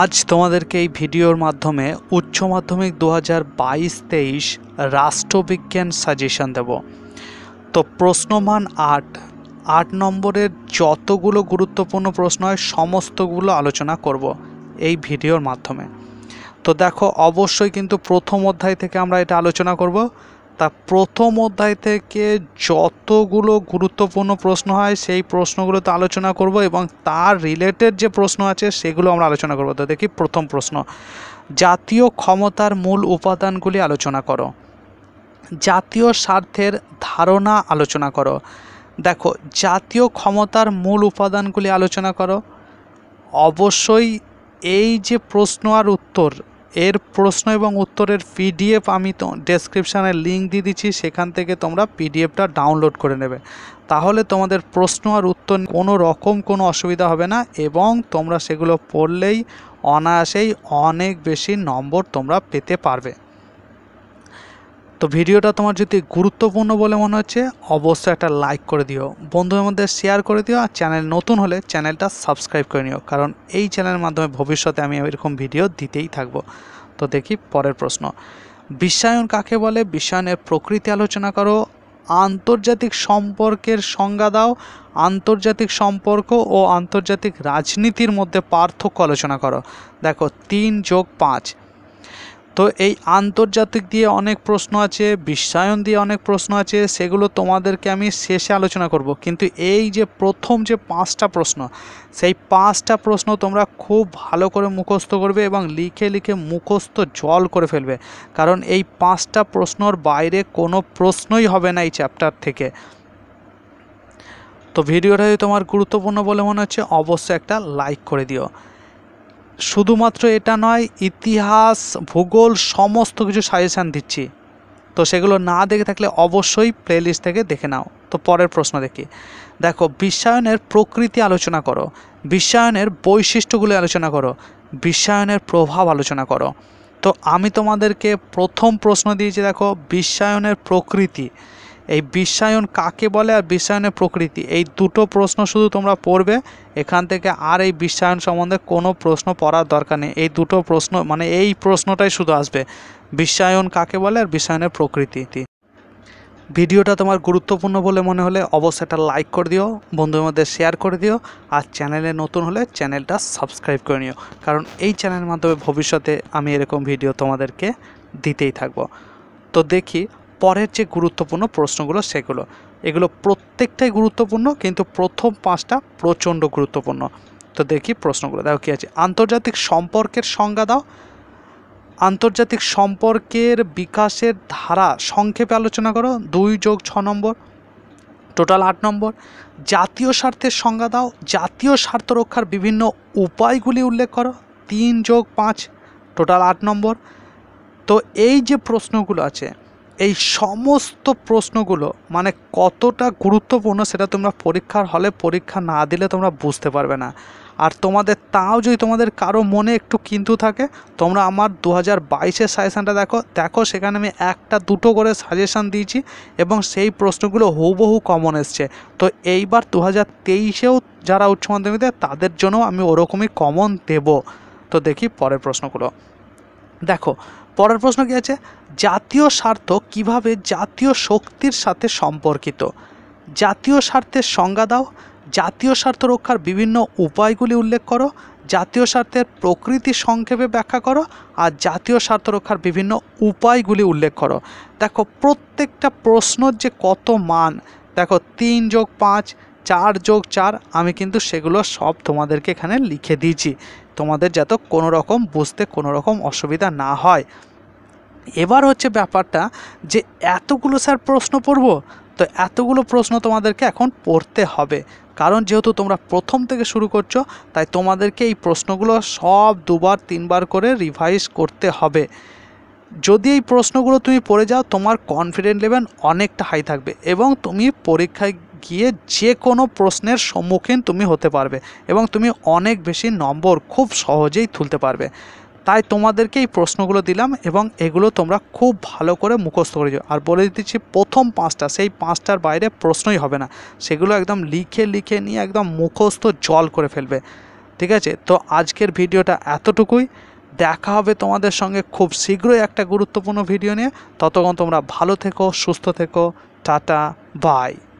আজ তোমাদেরকে এই ভিডিওর মাধ্যমে উচ্চ মাধ্যমিক দু হাজার বাইশ তেইশ রাষ্ট্রবিজ্ঞান সাজেশন দেব তো প্রশ্নমান আট আট নম্বরের যতগুলো গুরুত্বপূর্ণ প্রশ্ন হয় সমস্তগুলো আলোচনা করব এই ভিডিওর মাধ্যমে তো দেখো অবশ্যই কিন্তু প্রথম অধ্যায় থেকে আমরা এটা আলোচনা করবো তা প্রথম অধ্যায় থেকে যতগুলো গুরুত্বপূর্ণ প্রশ্ন হয় সেই প্রশ্নগুলোতে আলোচনা করব এবং তার রিলেটেড যে প্রশ্ন আছে সেগুলো আমরা আলোচনা করব তো দেখি প্রথম প্রশ্ন জাতীয় ক্ষমতার মূল উপাদানগুলি আলোচনা করো জাতীয় স্বার্থের ধারণা আলোচনা করো দেখো জাতীয় ক্ষমতার মূল উপাদানগুলি আলোচনা করো অবশ্যই এই যে প্রশ্ন আর উত্তর এর প্রশ্ন এবং উত্তরের পিডিএফ আমি তো ডেসক্রিপশানে লিঙ্ক দিয়ে দিচ্ছি সেখান থেকে তোমরা পিডিএফটা ডাউনলোড করে নেবে তাহলে তোমাদের প্রশ্ন আর উত্তর কোনো রকম কোনো অসুবিধা হবে না এবং তোমরা সেগুলো পড়লেই অনায়াসেই অনেক বেশি নম্বর তোমরা পেতে পারবে তো ভিডিওটা তোমার যদি গুরুত্বপূর্ণ বলে মনে হচ্ছে অবশ্যই একটা লাইক করে দিও বন্ধুদের মধ্যে শেয়ার করে দিও আর চ্যানেল নতুন হলে চ্যানেলটা সাবস্ক্রাইব করে নিও কারণ এই চ্যানেলের মাধ্যমে ভবিষ্যতে আমি এরকম ভিডিও দিতেই থাকবো তো দেখি পরের প্রশ্ন বিশ্বায়ন কাকে বলে বিশ্বায়নের প্রকৃতি আলোচনা করো আন্তর্জাতিক সম্পর্কের সংজ্ঞা দাও আন্তর্জাতিক সম্পর্ক ও আন্তর্জাতিক রাজনীতির মধ্যে পার্থক্য আলোচনা করো দেখো তিন যোগ পাঁচ তো এই আন্তর্জাতিক দিয়ে অনেক প্রশ্ন আছে বিশ্বায়ন দিয়ে অনেক প্রশ্ন আছে সেগুলো তোমাদেরকে আমি শেষে আলোচনা করব কিন্তু এই যে প্রথম যে পাঁচটা প্রশ্ন সেই পাঁচটা প্রশ্ন তোমরা খুব ভালো করে মুখস্থ করবে এবং লিখে লিখে মুখস্থ জল করে ফেলবে কারণ এই পাঁচটা প্রশ্নর বাইরে কোনো প্রশ্নই হবে না এই চ্যাপ্টার থেকে তো ভিডিওটা যদি তোমার গুরুত্বপূর্ণ বলে মনে হচ্ছে অবশ্যই একটা লাইক করে দিও শুধুমাত্র এটা নয় ইতিহাস ভূগোল সমস্ত কিছু সাজেশান দিচ্ছি তো সেগুলো না দেখে থাকলে অবশ্যই প্লেলিস্ট থেকে দেখে নাও তো পরের প্রশ্ন দেখি দেখো বিশ্বায়নের প্রকৃতি আলোচনা করো বিশ্বায়নের বৈশিষ্ট্যগুলো আলোচনা করো বিশ্বায়নের প্রভাব আলোচনা করো তো আমি তোমাদেরকে প্রথম প্রশ্ন দিয়েছি দেখো বিশ্বায়নের প্রকৃতি এই বিশ্বায়ন কাকে বলে আর বিশ্বায়নের প্রকৃতি এই দুটো প্রশ্ন শুধু তোমরা পড়বে এখান থেকে আর এই বিশ্বায়ন সম্বন্ধে কোনো প্রশ্ন পড়ার দরকার নেই এই দুটো প্রশ্ন মানে এই প্রশ্নটাই শুধু আসবে বিশ্বায়ন কাকে বলে আর বিশ্বায়নের প্রকৃতি ভিডিওটা তোমার গুরুত্বপূর্ণ বলে মনে হলে অবশ্যই এটা লাইক করে দিও বন্ধুদের মধ্যে শেয়ার করে দিও আর চ্যানেলে নতুন হলে চ্যানেলটা সাবস্ক্রাইব করে নিও কারণ এই চ্যানেলের মাধ্যমে ভবিষ্যতে আমি এরকম ভিডিও তোমাদেরকে দিতেই থাকব তো দেখি পরের যে গুরুত্বপূর্ণ প্রশ্নগুলো সেগুলো এগুলো প্রত্যেকটাই গুরুত্বপূর্ণ কিন্তু প্রথম পাঁচটা প্রচণ্ড গুরুত্বপূর্ণ তো দেখি প্রশ্নগুলো দেখো কী আছে আন্তর্জাতিক সম্পর্কের সংজ্ঞা দাও আন্তর্জাতিক সম্পর্কের বিকাশের ধারা সংক্ষেপে আলোচনা করো দুই যোগ ছ নম্বর টোটাল আট নম্বর জাতীয় স্বার্থের সংজ্ঞা দাও জাতীয় স্বার্থ রক্ষার বিভিন্ন উপায়গুলি উল্লেখ করো তিন যোগ পাঁচ টোটাল আট নম্বর তো এই যে প্রশ্নগুলো আছে এই সমস্ত প্রশ্নগুলো মানে কতটা গুরুত্বপূর্ণ সেটা তোমরা পরীক্ষার হলে পরীক্ষা না দিলে তোমরা বুঝতে পারবে না আর তোমাদের তাও যদি তোমাদের কারো মনে একটু কিন্তু থাকে তোমরা আমার দু হাজার বাইশের সাজেশানটা দেখো দেখো সেখানে আমি একটা দুটো করে সাজেশান দিয়েছি এবং সেই প্রশ্নগুলো হুবহু কমন এসছে তো এইবার দু হাজার তেইশেও যারা উচ্চ মাধ্যমিক তাদের জন্য আমি ওরকমই কমন দেব তো দেখি পরের প্রশ্নগুলো দেখো পরের প্রশ্ন কী আছে জাতীয় স্বার্থ কিভাবে জাতীয় শক্তির সাথে সম্পর্কিত জাতীয় স্বার্থের সংজ্ঞা দাও জাতীয় স্বার্থ রক্ষার বিভিন্ন উপায়গুলি উল্লেখ করো জাতীয় স্বার্থের প্রকৃতি সংক্ষেপে ব্যাখ্যা করো আর জাতীয় স্বার্থ রক্ষার বিভিন্ন উপায়গুলি উল্লেখ করো দেখো প্রত্যেকটা প্রশ্নর যে কত মান দেখো তিন যোগ পাঁচ চার যোগ চার আমি কিন্তু সেগুলো সব তোমাদেরকে এখানে লিখে দিয়েছি তোমাদের যাতে কোনো রকম বুঝতে কোনো রকম অসুবিধা না হয় এবার হচ্ছে ব্যাপারটা যে এতগুলো স্যার প্রশ্ন পড়ব তো এতগুলো প্রশ্ন তোমাদেরকে এখন পড়তে হবে কারণ যেহেতু তোমরা প্রথম থেকে শুরু করছো তাই তোমাদেরকে এই প্রশ্নগুলো সব দুবার তিনবার করে রিভাইজ করতে হবে যদি এই প্রশ্নগুলো তুমি পড়ে যাও তোমার কনফিডেন্ট লেভেল অনেকটা হাই থাকবে এবং তুমি পরীক্ষায় গিয়ে যে কোনো প্রশ্নের সম্মুখীন তুমি হতে পারবে এবং তুমি অনেক বেশি নম্বর খুব সহজেই তুলতে পারবে তাই তোমাদেরকে এই প্রশ্নগুলো দিলাম এবং এগুলো তোমরা খুব ভালো করে মুখস্থ করে আর বলে দিচ্ছি প্রথম পাঁচটা সেই পাঁচটার বাইরে প্রশ্নই হবে না সেগুলো একদম লিখে লিখে নিয়ে একদম মুখস্থ জল করে ফেলবে ঠিক আছে তো আজকের ভিডিওটা এতটুকুই দেখা হবে তোমাদের সঙ্গে খুব শীঘ্রই একটা গুরুত্বপূর্ণ ভিডিও নিয়ে ততক্ষণ তোমরা ভালো থেকো সুস্থ থেকো টাটা বাই